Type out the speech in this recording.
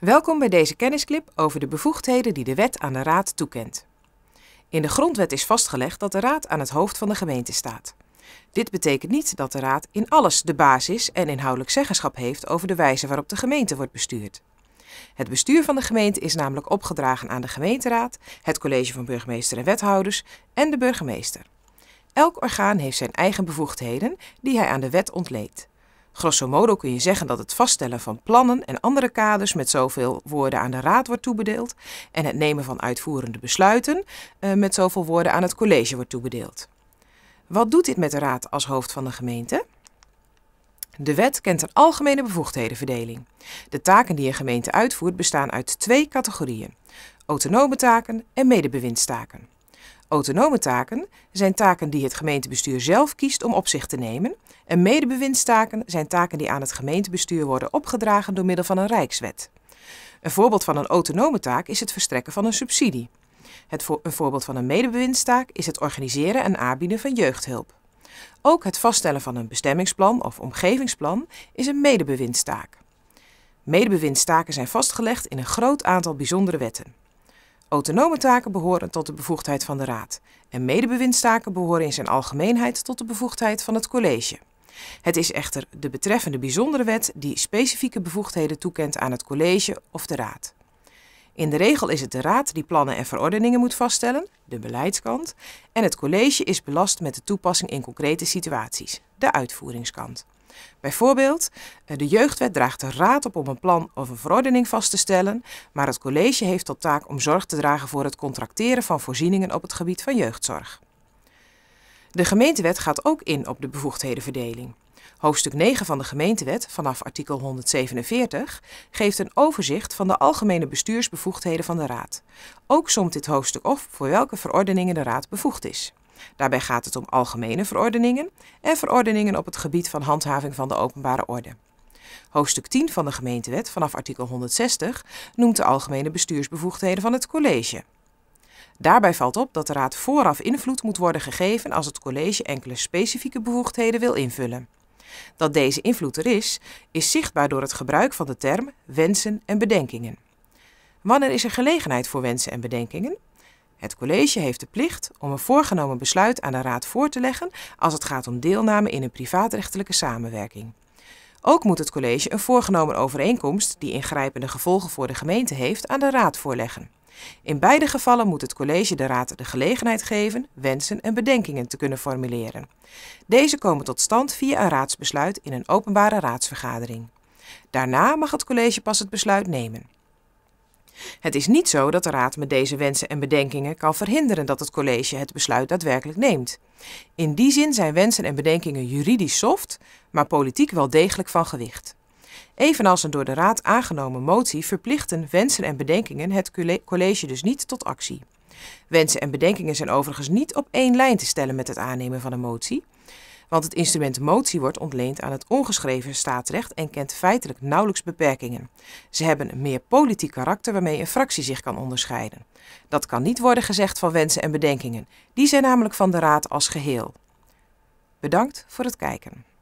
Welkom bij deze kennisclip over de bevoegdheden die de wet aan de Raad toekent. In de Grondwet is vastgelegd dat de Raad aan het hoofd van de gemeente staat. Dit betekent niet dat de Raad in alles de basis en inhoudelijk zeggenschap heeft over de wijze waarop de gemeente wordt bestuurd. Het bestuur van de gemeente is namelijk opgedragen aan de gemeenteraad, het college van burgemeester en wethouders en de burgemeester. Elk orgaan heeft zijn eigen bevoegdheden die hij aan de wet ontleent. Grosso modo kun je zeggen dat het vaststellen van plannen en andere kaders met zoveel woorden aan de Raad wordt toebedeeld en het nemen van uitvoerende besluiten eh, met zoveel woorden aan het college wordt toebedeeld. Wat doet dit met de Raad als hoofd van de gemeente? De wet kent een algemene bevoegdhedenverdeling. De taken die een gemeente uitvoert bestaan uit twee categorieën: autonome taken en medebewindstaken. Autonome taken zijn taken die het gemeentebestuur zelf kiest om op zich te nemen een medebewindstaken zijn taken die aan het gemeentebestuur worden opgedragen door middel van een rijkswet. Een voorbeeld van een autonome taak is het verstrekken van een subsidie. Het een voorbeeld van een medebewindstaak is het organiseren en aanbieden van jeugdhulp. Ook het vaststellen van een bestemmingsplan of omgevingsplan is een medebewindstaak. Medebewindstaken zijn vastgelegd in een groot aantal bijzondere wetten. Autonome taken behoren tot de bevoegdheid van de Raad en medebewindstaken behoren in zijn algemeenheid tot de bevoegdheid van het college. Het is echter de betreffende bijzondere wet die specifieke bevoegdheden toekent aan het college of de raad. In de regel is het de raad die plannen en verordeningen moet vaststellen, de beleidskant, en het college is belast met de toepassing in concrete situaties, de uitvoeringskant. Bijvoorbeeld, eh, de jeugdwet draagt de raad op om een plan of een verordening vast te stellen, maar het college heeft tot taak om zorg te dragen voor het contracteren van voorzieningen op het gebied van jeugdzorg. De gemeentewet gaat ook in op de bevoegdhedenverdeling. Hoofdstuk 9 van de gemeentewet, vanaf artikel 147, geeft een overzicht van de algemene bestuursbevoegdheden van de Raad. Ook somt dit hoofdstuk op voor welke verordeningen de Raad bevoegd is. Daarbij gaat het om algemene verordeningen en verordeningen op het gebied van handhaving van de openbare orde. Hoofdstuk 10 van de gemeentewet, vanaf artikel 160, noemt de algemene bestuursbevoegdheden van het college. Daarbij valt op dat de Raad vooraf invloed moet worden gegeven als het college enkele specifieke bevoegdheden wil invullen. Dat deze invloed er is, is zichtbaar door het gebruik van de term wensen en bedenkingen. Wanneer is er gelegenheid voor wensen en bedenkingen? Het college heeft de plicht om een voorgenomen besluit aan de Raad voor te leggen als het gaat om deelname in een privaatrechtelijke samenwerking. Ook moet het college een voorgenomen overeenkomst die ingrijpende gevolgen voor de gemeente heeft aan de Raad voorleggen. In beide gevallen moet het college de raad de gelegenheid geven wensen en bedenkingen te kunnen formuleren. Deze komen tot stand via een raadsbesluit in een openbare raadsvergadering. Daarna mag het college pas het besluit nemen. Het is niet zo dat de Raad met deze wensen en bedenkingen kan verhinderen dat het college het besluit daadwerkelijk neemt. In die zin zijn wensen en bedenkingen juridisch soft, maar politiek wel degelijk van gewicht. Evenals een door de Raad aangenomen motie verplichten wensen en bedenkingen het college dus niet tot actie. Wensen en bedenkingen zijn overigens niet op één lijn te stellen met het aannemen van een motie, want het instrument motie wordt ontleend aan het ongeschreven staatsrecht en kent feitelijk nauwelijks beperkingen. Ze hebben een meer politiek karakter waarmee een fractie zich kan onderscheiden. Dat kan niet worden gezegd van wensen en bedenkingen, die zijn namelijk van de Raad als geheel. Bedankt voor het kijken.